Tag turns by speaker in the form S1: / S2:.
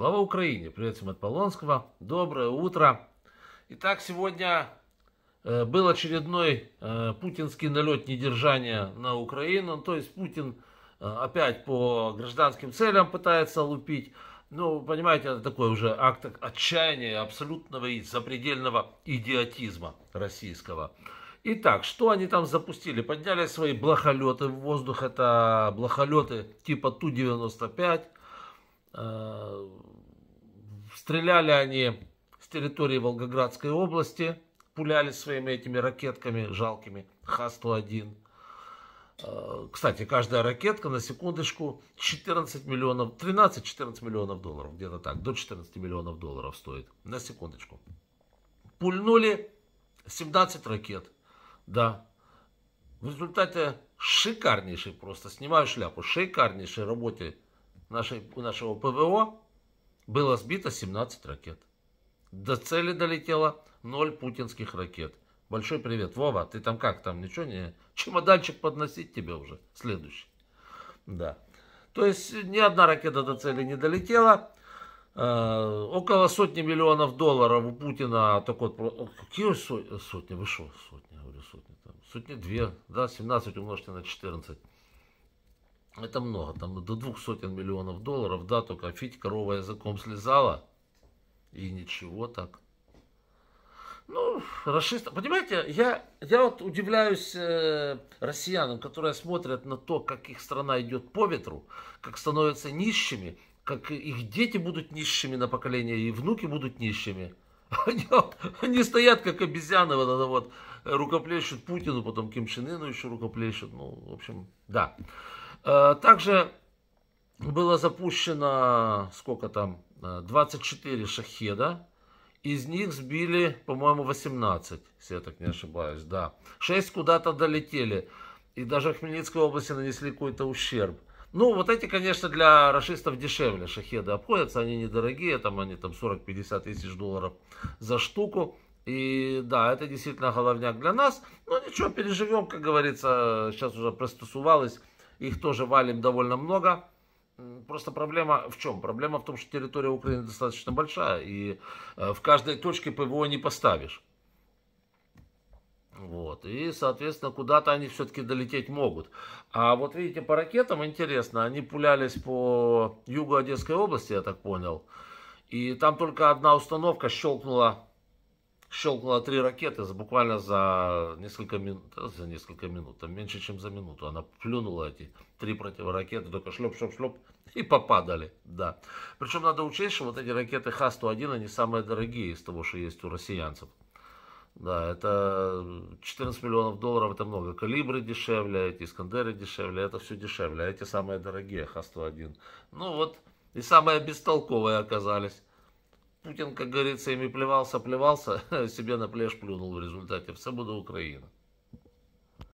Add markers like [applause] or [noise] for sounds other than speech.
S1: Слава Украине! Привет всем от Полонского. Доброе утро. Итак, сегодня э, был очередной э, путинский налет недержания на Украину. То есть Путин э, опять по гражданским целям пытается лупить. Ну, понимаете, это такой уже акт отчаяния, абсолютного и запредельного идиотизма российского. Итак, что они там запустили? Подняли свои блохолеты в воздух. Это блохолеты типа Ту-95. Стреляли они с территории Волгоградской области, пуляли своими этими ракетками жалкими Х-101. Э, кстати, каждая ракетка, на секундочку, 14 миллионов, 13-14 миллионов долларов, где-то так, до 14 миллионов долларов стоит, на секундочку. Пульнули 17 ракет, да. В результате шикарнейшей, просто снимаю шляпу, шикарнейшей работе нашей, нашего ПВО, было сбито 17 ракет. До цели долетело 0 путинских ракет. Большой привет. Вова, ты там как? Там ничего не... [laughs] Чемоданчик подносить тебе уже. Следующий. Да. То есть ни одна ракета до цели не долетела. Э, около сотни миллионов долларов у Путина а так вот... Какие сотни? Вы что? Сотни, говорю, сотни. Там. Сотни две, да, 17 умножить на 14. Это много, там до двух сотен миллионов долларов, да, только фить корова языком слезала, и ничего так. Ну, расистов. Понимаете, я, я вот удивляюсь э, россиянам, которые смотрят на то, как их страна идет по ветру, как становятся нищими, как их дети будут нищими на поколение, и внуки будут нищими. [laughs] Они, вот, они стоят, как обезьяны, вот это вот, рукоплещут Путину, потом Ким Чен Ыну еще рукоплещут. Ну, в общем, да. Э, также было запущено, сколько там, 24 э, шахеда. Из них сбили, по-моему, 18, если я так не ошибаюсь, да. 6 куда-то долетели. И даже в Хмельницкой области нанесли какой-то ущерб. Ну, вот эти, конечно, для расистов дешевле шахеды обходятся, они недорогие, там они там 40-50 тысяч долларов за штуку. И да, это действительно головняк для нас. Но ничего, переживем, как говорится, сейчас уже пристосувалось их тоже валим довольно много. Просто проблема в чем? Проблема в том, что территория Украины достаточно большая, и э, в каждой точке ПВО не поставишь. Вот. И, соответственно, куда-то они все-таки долететь могут. А вот видите, по ракетам интересно, они пулялись по югу Одесской области, я так понял. И там только одна установка щелкнула щелкнула три ракеты за буквально за несколько минут, за несколько минут, там меньше, чем за минуту. Она плюнула эти три противоракеты, только шлеп-шлеп-шлеп, и попадали, да. Причем надо учесть, что вот эти ракеты Х-101, они самые дорогие из того, что есть у россиянцев. Да, это 14 миллионов долларов, это много. Калибры дешевле, эти Искандеры дешевле, это все дешевле. А эти самые дорогие, Х-101. Ну вот, и самые бестолковые оказались. Путин, как говорится, ими плевался, плевался, [laughs] себе на плешь плюнул в результате. Все буду Украина.